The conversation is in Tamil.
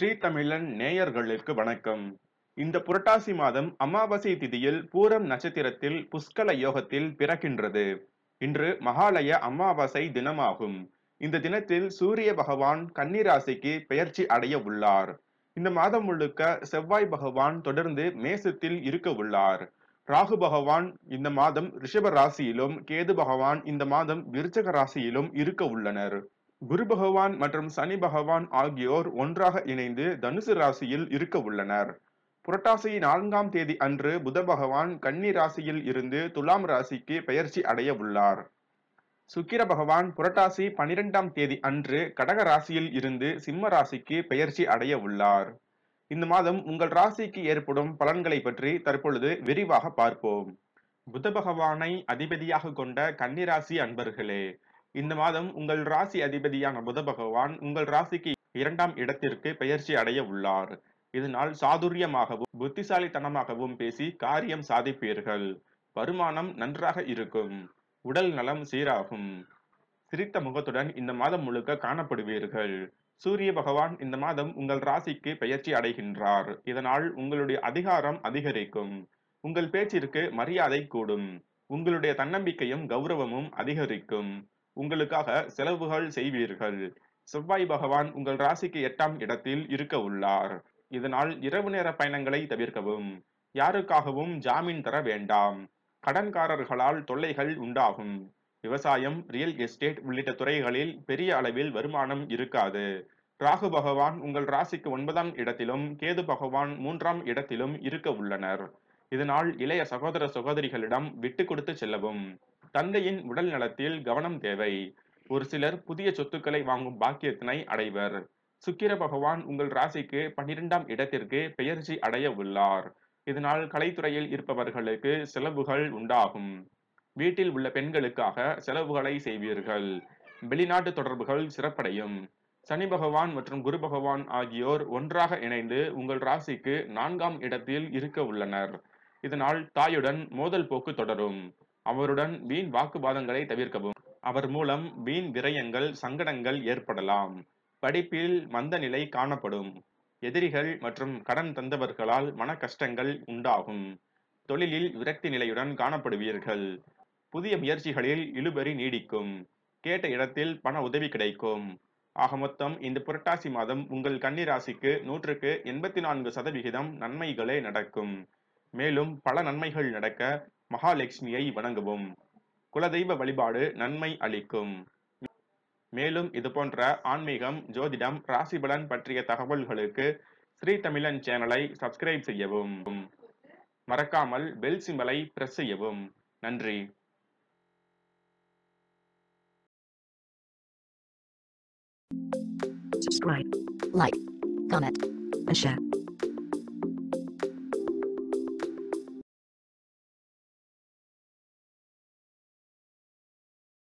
ஸ்ரீ தமிழன் நேயர்களுக்கு வணக்கம் இந்த புரட்டாசி மாதம் அமாவாசை திதியில் பூரம் நட்சத்திரத்தில் புஷ்கல யோகத்தில் பிறக்கின்றது இன்று மகாலய அமாவாசை தினமாகும் இந்த தினத்தில் சூரிய பகவான் கன்னிராசிக்கு பெயர்ச்சி அடைய உள்ளார் இந்த மாதம் முழுக்க செவ்வாய் பகவான் தொடர்ந்து மேசத்தில் இருக்க உள்ளார் ராகு பகவான் இந்த மாதம் ரிஷப ராசியிலும் கேது பகவான் இந்த மாதம் விருச்சக ராசியிலும் இருக்க உள்ளனர் குரு பகவான் மற்றும் சனி பகவான் ஆகியோர் ஒன்றாக இணைந்து தனுசு ராசியில் இருக்க உள்ளனர் புரட்டாசி நான்காம் தேதி அன்று புத பகவான் கன்னி ராசியில் இருந்து துலாம் ராசிக்கு பெயர்ச்சி அடைய உள்ளார் சுக்கிர பகவான் புரட்டாசி பனிரெண்டாம் தேதி அன்று கடக ராசியில் இருந்து சிம்ம ராசிக்கு பெயர்ச்சி அடைய உள்ளார் இந்த மாதம் உங்கள் ராசிக்கு ஏற்படும் பலன்களை பற்றி தற்பொழுது விரிவாக பார்ப்போம் புத பகவானை அதிபதியாக கொண்ட கன்னிராசி அன்பர்களே இந்த மாதம் உங்கள் ராசி அதிபதியான புத பகவான் உங்கள் ராசிக்கு இரண்டாம் இடத்திற்கு பயிற்சி அடைய உள்ளார் இதனால் சாதுரியமாகவும் புத்திசாலித்தனமாகவும் பேசி காரியம் சாதிப்பீர்கள் வருமானம் நன்றாக இருக்கும் உடல் நலம் சீராகும் சிரித்த முகத்துடன் இந்த மாதம் முழுக்க காணப்படுவீர்கள் சூரிய பகவான் இந்த மாதம் உங்கள் ராசிக்கு பெயர்ச்சி அடைகின்றார் இதனால் உங்களுடைய அதிகாரம் அதிகரிக்கும் உங்கள் பேச்சிற்கு மரியாதை கூடும் உங்களுடைய தன்னம்பிக்கையும் கௌரவமும் அதிகரிக்கும் உங்களுக்காக செலவுகள் செய்வீர்கள் செவ்வாய் பகவான் உங்கள் ராசிக்கு எட்டாம் இடத்தில் இருக்க உள்ளார் இதனால் இரவு நேர பயணங்களை தவிர்க்கவும் யாருக்காகவும் ஜாமீன் தர வேண்டாம் கடன்காரர்களால் தொல்லைகள் உண்டாகும் விவசாயம் ரியல் எஸ்டேட் உள்ளிட்ட துறைகளில் பெரிய அளவில் வருமானம் இருக்காது ராகு பகவான் உங்கள் ராசிக்கு ஒன்பதாம் இடத்திலும் கேது பகவான் மூன்றாம் இடத்திலும் இருக்க உள்ளனர் இதனால் இளைய சகோதர சகோதரிகளிடம் விட்டு கொடுத்து செல்லவும் தந்தையின் உடல் நலத்தில் கவனம் தேவை ஒரு சிலர் புதிய சொத்துக்களை வாங்கும் பாக்கியத்தினை அடைவர் சுக்கிர பகவான் உங்கள் ராசிக்கு பன்னிரெண்டாம் இடத்திற்கு பெயர்ச்சி அடைய உள்ளார் இதனால் கலைத்துறையில் இருப்பவர்களுக்கு செலவுகள் உண்டாகும் வீட்டில் உள்ள பெண்களுக்காக செலவுகளை செய்வீர்கள் வெளிநாட்டு தொடர்புகள் சிறப்படையும் சனி பகவான் மற்றும் குரு பகவான் ஆகியோர் ஒன்றாக இணைந்து உங்கள் ராசிக்கு நான்காம் இடத்தில் இருக்க உள்ளனர் இதனால் தாயுடன் மோதல் போக்கு தொடரும் அவருடன் வீண் வாக்குவாதங்களை தவிர்க்கவும் அவர் மூலம் வீண் விரயங்கள் சங்கடங்கள் ஏற்படலாம் படிப்பில் மந்த நிலை காணப்படும் எதிரிகள் மற்றும் கடன் தந்தவர்களால் மன கஷ்டங்கள் உண்டாகும் தொழிலில் விரக்தி நிலையுடன் காணப்படுவீர்கள் புதிய முயற்சிகளில் இழுபறி நீடிக்கும் கேட்ட இடத்தில் பண உதவி கிடைக்கும் ஆக மொத்தம் இந்த புரட்டாசி மாதம் உங்கள் கன்னிராசிக்கு நூற்றுக்கு எண்பத்தி நான்கு சதவிகிதம் நன்மைகளே நடக்கும் மேலும் பல நன்மைகள் நடக்க மகாலட்சுமியை வணங்கவும் குலதெய்வ வழிபாடு நன்மை அளிக்கும் மேலும் இது போன்ற ஆன்மீகம் ஜோதிடம் ராசிபலன் பற்றிய தகவல்களுக்கு ஸ்ரீ தமிழன் சேனலை சப்ஸ்கிரைப் செய்யவும் மறக்காமல் பெல் சிம்பலை பிரஸ் செய்யவும் நன்றி Subscribe, like, comment, and share.